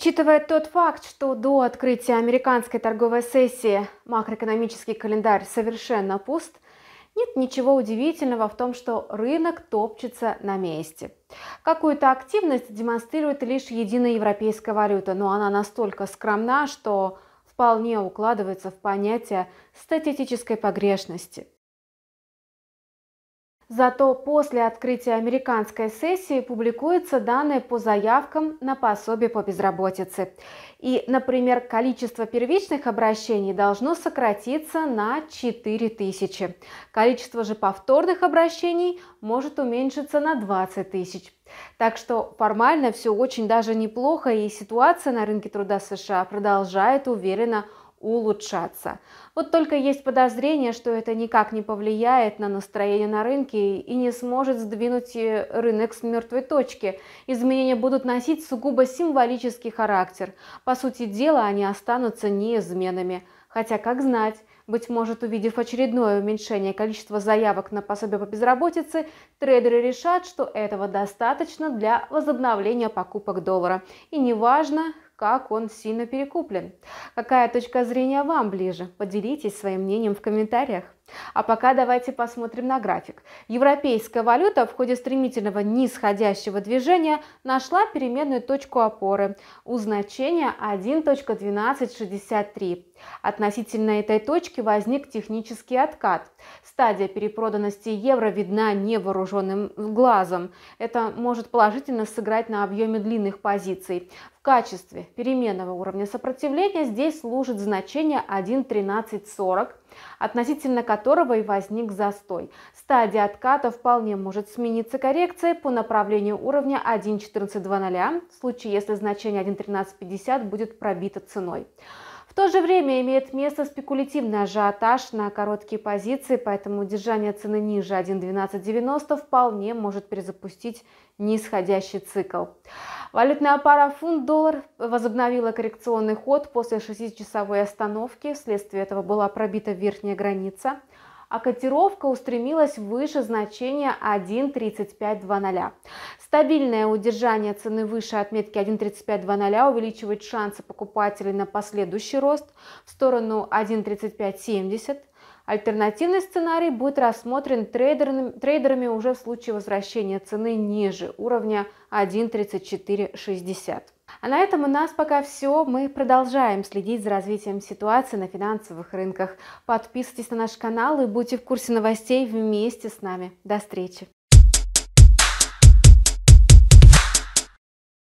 Учитывая тот факт, что до открытия американской торговой сессии макроэкономический календарь совершенно пуст, нет ничего удивительного в том, что рынок топчется на месте. Какую-то активность демонстрирует лишь единая европейская валюта, но она настолько скромна, что вполне укладывается в понятие статистической погрешности. Зато после открытия американской сессии публикуются данные по заявкам на пособие по безработице. И, например, количество первичных обращений должно сократиться на 4000. Количество же повторных обращений может уменьшиться на 20 тысяч. Так что формально все очень даже неплохо, и ситуация на рынке труда США продолжает уверенно улучшаться. Вот только есть подозрение, что это никак не повлияет на настроение на рынке и не сможет сдвинуть э, рынок с мертвой точки. Изменения будут носить сугубо символический характер. По сути дела, они останутся неизменными. Хотя, как знать, быть может, увидев очередное уменьшение количества заявок на пособие по безработице, трейдеры решат, что этого достаточно для возобновления покупок доллара. И неважно, как он сильно перекуплен. Какая точка зрения вам ближе? Поделитесь своим мнением в комментариях. А пока давайте посмотрим на график. Европейская валюта в ходе стремительного нисходящего движения нашла переменную точку опоры у значения 1.1263. Относительно этой точки возник технический откат. Стадия перепроданности евро видна невооруженным глазом. Это может положительно сыграть на объеме длинных позиций качестве переменного уровня сопротивления здесь служит значение 1.1340, относительно которого и возник застой. Стадия отката вполне может смениться коррекцией по направлению уровня 1.1420, в случае если значение 1.1350 будет пробито ценой то же время имеет место спекулятивный ажиотаж на короткие позиции, поэтому удержание цены ниже 1.1290 вполне может перезапустить нисходящий цикл. Валютная пара фунт-доллар возобновила коррекционный ход после 6-часовой остановки. Вследствие этого была пробита верхняя граница а котировка устремилась выше значения 1.3520. Стабильное удержание цены выше отметки 1.3520 увеличивает шансы покупателей на последующий рост в сторону 1.3570. Альтернативный сценарий будет рассмотрен трейдерами, трейдерами уже в случае возвращения цены ниже уровня 1.3460. А на этом у нас пока все. Мы продолжаем следить за развитием ситуации на финансовых рынках. Подписывайтесь на наш канал и будьте в курсе новостей вместе с нами. До встречи!